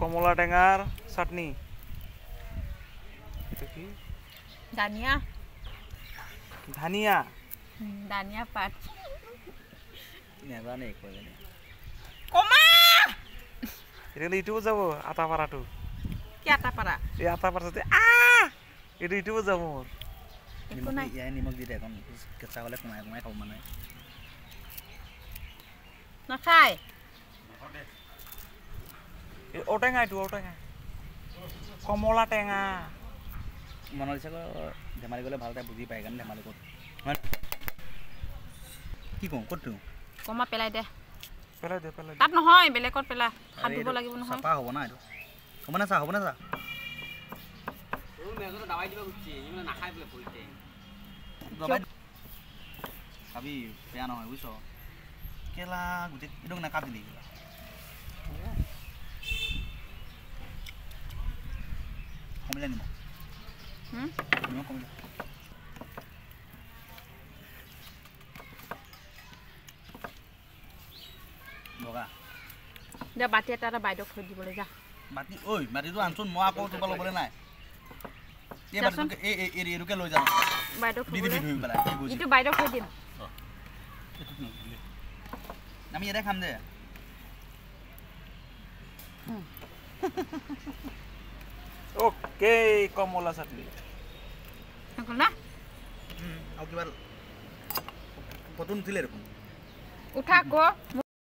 কমলা টেঙাৰ চাটনি এইটোও যাব আটা পাৰাটো যাব মোৰ নাখায় ঔটেঙা এইটো ঔটেঙা কমলা টেঙা মনালী চাগৰ ধেমালি গ'লে ভালকৈ বুজি পায় কাৰণে ধেমালি ক'ত কি কওঁ ক'ত দিওঁ কমা পেলাই দে পেলাই দে পেলাই তাত নহয় বেলেগত পেলা হাত ধুব লাগিব নহয় চাফা হ'ব না এইটো হ'ব না চা হ'ব না চা খাবি বেয়া নহয় বুজিছ কেলা গোটেই এইটো নাকাটিলি কিবা come l'animal. Hmm? Non, come l'animal. Boga. Il y a un bâtiment qui est là. Il y a un bâtiment qui est là. Il y a un bâtiment qui est là. Il y a un bâtiment qui est là. Il y a un bâtiment qui est là. Il y a un bâtiment qui est là. Nami ada kamu deh. Hahaha. Ok, ¿cómo las atlías? ¿Con la? Mm, ¿Aquí va? ¿Por qué no te leer? ¿Utaco?